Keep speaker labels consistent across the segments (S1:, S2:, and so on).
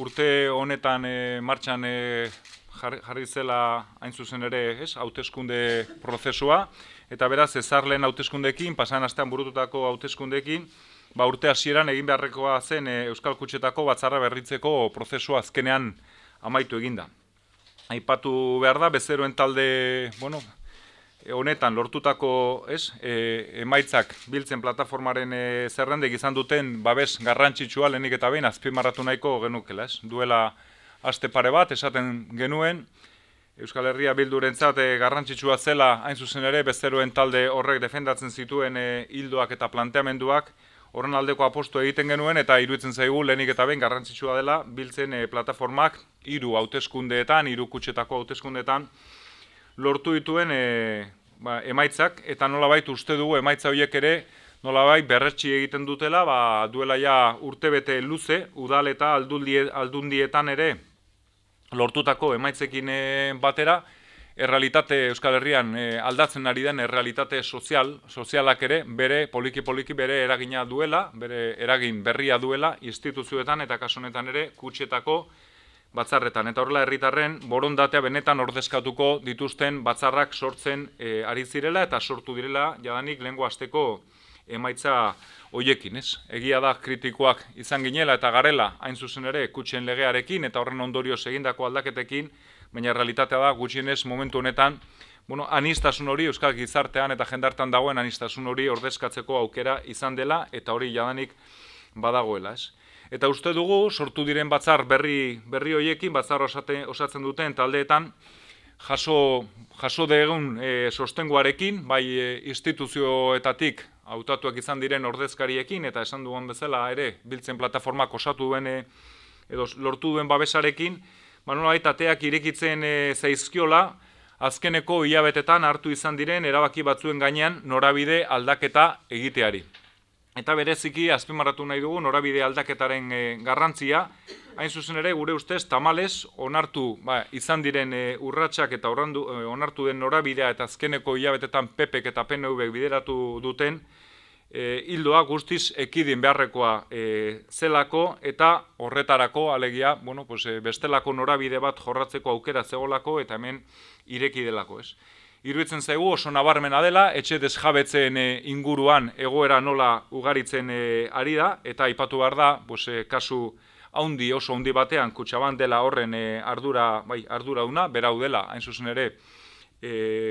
S1: urte honetan eh, martxan eh, jarri zela hain zuzen ere, ez, hauteskunde prozesua, eta beraz, ezarleen hauteskundekin, pasan astean burututako hauteskundekin, ba urte hasieran egin beharrekoa zen eh, Euskal Kutsetako batzarra berritzeko prozesua azkenean amaitu eginda. Aipatu behar da, bezeroen talde, bueno honetan lortutako, ez, e, emaitzak biltzen plataformaren e, zerrendek izan duten babes garrantzitsua lenik eta behin azpimarratu nahiko genukela, ez? Duela aste pare bat esaten genuen Euskal Herria bildurentzat e, garrantzitsua zela hain zuzen ere bezeroen talde horrek defendatzen zituen hildoak e, eta planteamenduak horren aldeko apostu egiten genuen eta iruditzen zaigu lenik eta behin garrantzitsua dela biltzen e, plataformak hiru hauteskundeetan, hiru kutsetako hauteskundeetan lortu dituen e, ba, emaitzak, eta nolabait uste dugu emaitza horiek ere nolabait berretxi egiten dutela, ba, duela ja urtebete luze, udal eta aldundietan ere lortutako emaitzekin e, batera, errealitate Euskal Herrian e, aldatzen ari den errealitate sozial, sozialak ere bere poliki-poliki bere eragina duela, bere eragin berria duela instituzioetan eta kasonetan ere kutsetako batzarretan eta horrela herritarren borondatea benetan ordezkatuko dituzten batzarrak sortzen eh, ari zirela eta sortu direla jadanik lengua asteko emaitza hoiekin, ez? Egia da kritikoak izan ginela eta garela hain zuzen ere kutxen legearekin eta horren ondorio segindako aldaketekin, baina realitatea da gutxienez momentu honetan, bueno, anistasun hori euskal gizartean eta jendartan dagoen anistasun hori ordezkatzeko aukera izan dela eta hori jadanik badagoela, ez? Eta uste dugu, sortu diren batzar berri, berri hoiekin, batzar osatzen duten taldeetan, jaso, jaso degun e, sostengoarekin, bai e, instituzioetatik hautatuak izan diren ordezkariekin, eta esan duen bezala ere, biltzen plataformak osatu duen, e, edo lortu duen babesarekin, Manuela ba, Aitateak irekitzen e, zaizkiola, azkeneko hilabetetan hartu izan diren erabaki batzuen gainean norabide aldaketa egiteari. Eta bereziki azpimarratu nahi dugu norabide aldaketaren eh, garrantzia, hain zuzen ere gure ustez tamales onartu, ba, izan diren e, urratsak eta orrandu, eh, onartu den norabidea eta azkeneko hilabetetan PPek eta PNVek bideratu duten hildoa guztiz ekidin beharrekoa zelako eta horretarako alegia, bueno, pues, bestelako norabide bat jorratzeko aukera zegolako eta hemen ireki delako, ez iruditzen zaigu oso nabarmena dela, etxe desjabetzen eh, inguruan egoera nola ugaritzen eh, ari da, eta aipatu behar da, pues, eh, kasu haundi, oso haundi batean, kutsaban dela horren e, ardura, bai, ardura duna, berau dela, hain zuzen ere,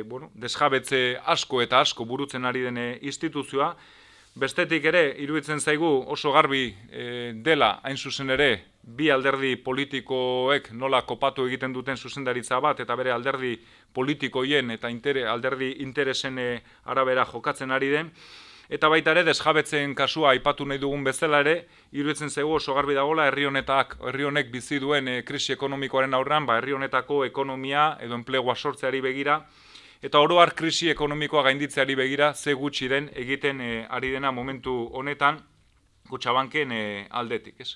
S1: bueno, desjabetze asko eta asko burutzen ari den instituzioa, Bestetik ere, iruditzen zaigu oso garbi eh, dela, hain zuzen ere, bi alderdi politikoek nola kopatu egiten duten zuzendaritza bat, eta bere alderdi politikoien eta alderdi interesen eh, arabera jokatzen ari den. Eta baita ere, desjabetzen kasua aipatu nahi dugun bezala ere, iruditzen zaigu oso garbi dagoela, herri honetak, herri honek bizi duen eh, krisi ekonomikoaren aurran, ba, herri honetako ekonomia edo enplegua sortzeari begira, eta oroar krisi ekonomikoa gainditzeari begira ze gutxi den egiten eh, ari dena momentu honetan kutsabanken eh, aldetik, ez?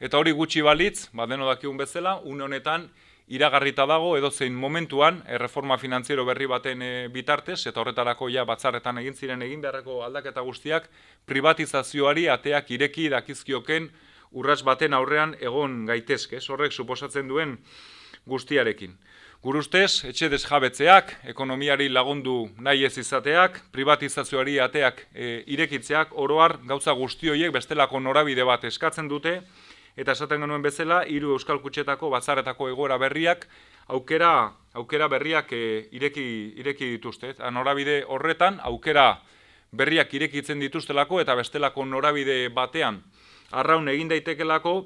S1: Eta hori gutxi balitz, badeno dakigun bezala, une honetan iragarrita dago zein momentuan erreforma finantziero berri baten eh, bitartez eta horretarako ja batzarretan egin ziren egin beharreko aldaketa guztiak privatizazioari ateak ireki dakizkioken urras baten aurrean egon gaitezke, ez? Horrek suposatzen duen guztiarekin. Gure ustez, etxe desjabetzeak, ekonomiari lagundu nahi ez izateak, privatizazioari ateak e, irekitzeak, oroar gauza guztioiek bestelako norabide bat eskatzen dute, eta esaten genuen bezala, hiru euskal kutsetako batzaretako egoera berriak, aukera, aukera berriak e, ireki, ireki dituzte. Eta norabide horretan, aukera berriak irekitzen dituztelako eta bestelako norabide batean, arraun egin daitekelako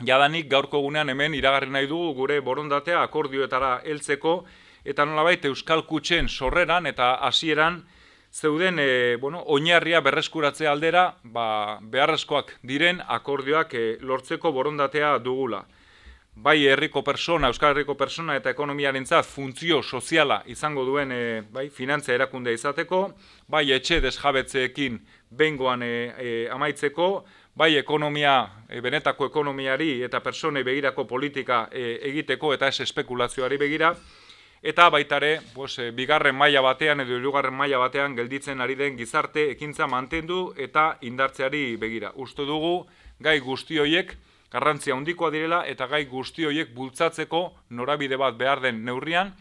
S1: Jadanik gaurko gunean hemen iragarri nahi dugu gure borondatea akordioetara heltzeko eta nolabait euskal kutxen sorreran eta hasieran zeuden e, bueno, oinarria berreskuratze aldera, ba, beharrezkoak diren akordioak e, lortzeko borondatea dugula. Bai herriko pertsona, Euskal Herriko pertsona eta ekonomiarentza funtzio soziala izango duen e, bai, finantzia erakundea izateko, bai etxe desjabetzeekin bengoan e, e amaitzeko, bai ekonomia, eh, benetako ekonomiari eta persone begirako politika eh, egiteko eta ez espekulazioari begira, eta baitare, bos, e, eh, bigarren maila batean edo ilugarren maila batean gelditzen ari den gizarte ekintza mantendu eta indartzeari begira. Uste dugu, gai guzti hoiek, garrantzia handikoa direla eta gai guzti hoiek bultzatzeko norabide bat behar den neurrian,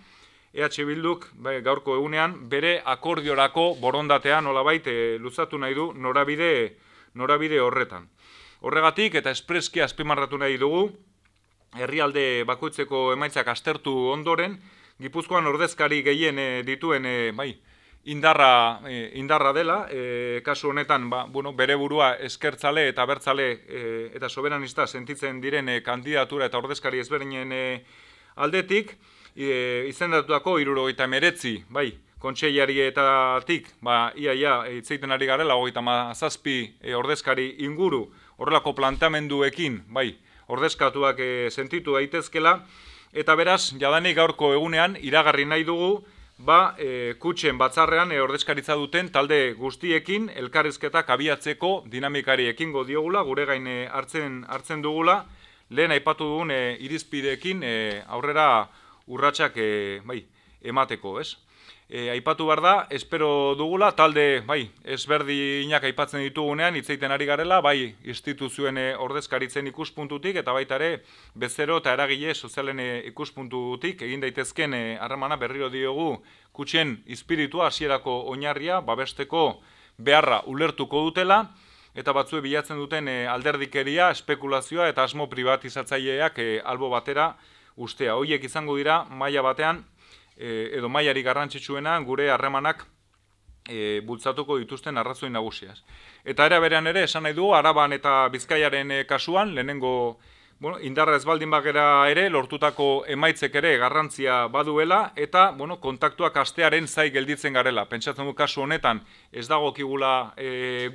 S1: EH Bilduk bai, gaurko egunean bere akordiorako borondatean, olabait baite, luzatu nahi du, norabide norabide horretan. Horregatik eta espreski azpimarratu nahi dugu, herrialde bakoitzeko emaitzak astertu ondoren, Gipuzkoan ordezkari gehien eh, dituen eh, bai, indarra, eh, indarra dela, e, kasu honetan ba, bueno, bere burua eskertzale eta bertzale e, eta soberanista sentitzen direne kandidatura eta ordezkari ezberdinen aldetik, e, izendatutako iruro eta meretzi, bai, kontseilari eta tik, ba, ia, ia, itzeiten ari garela, hogeita mazazpi eh, ordezkari inguru, horrelako planteamenduekin, bai, ordezkatuak e, sentitu daitezkela, eta beraz, jadanik gaurko egunean, iragarri nahi dugu, ba, e, kutxen batzarrean ordezkaritza duten talde guztiekin, elkarrizketak abiatzeko dinamikari ekingo diogula, gure gain hartzen, hartzen dugula, lehen aipatu dugun e, irizpidekin aurrera urratsak bai, emateko, ez? E, aipatu behar da, espero dugula, talde, bai, ezberdi inak aipatzen ditugunean, itzeiten ari garela, bai, instituzioen eh, ordezkaritzen ikuspuntutik, eta baita ere, bezero eta eragile sozialen eh, ikuspuntutik, egin daitezken harremana berriro diogu, kutsen ispiritua hasierako oinarria, babesteko beharra ulertuko dutela, eta batzue bilatzen duten alderdikeria, espekulazioa eta asmo privatizatzaileak albo batera ustea. Hoiek izango dira, maila batean, E, edo mailari garrantzitsuena gure harremanak e, bultzatuko dituzten arrazoi nagusiaz. Eta era berean ere esan nahi du Araban eta Bizkaiaren e, kasuan lehenengo bueno, indarra ez baldin bagera ere lortutako emaitzek ere garrantzia baduela eta bueno, kontaktuak astearen zai gelditzen garela. Pentsatzen du kasu honetan ez dagokigula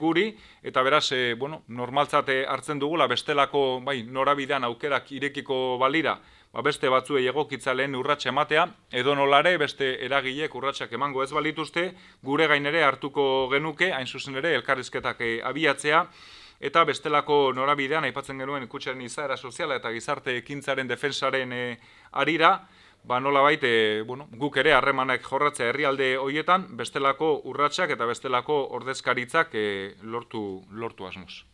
S1: guri eta beraz bueno, normaltzate hartzen dugula bestelako bai, norabidean aukerak irekiko balira ba, beste batzuei egokitza lehen urratxe ematea, edo nolare beste eragilek urratsak emango ez balituzte, gure gainere hartuko genuke, hain zuzen ere, elkarrizketak eh, abiatzea, eta bestelako norabidean, aipatzen genuen ikutsaren izaera soziala eta gizarte ekintzaren defensaren eh, arira, ba, nola baite eh, bueno, guk ere harremanak jorratzea herrialde hoietan, bestelako urratsak eta bestelako ordezkaritzak lortu, lortu asmoz.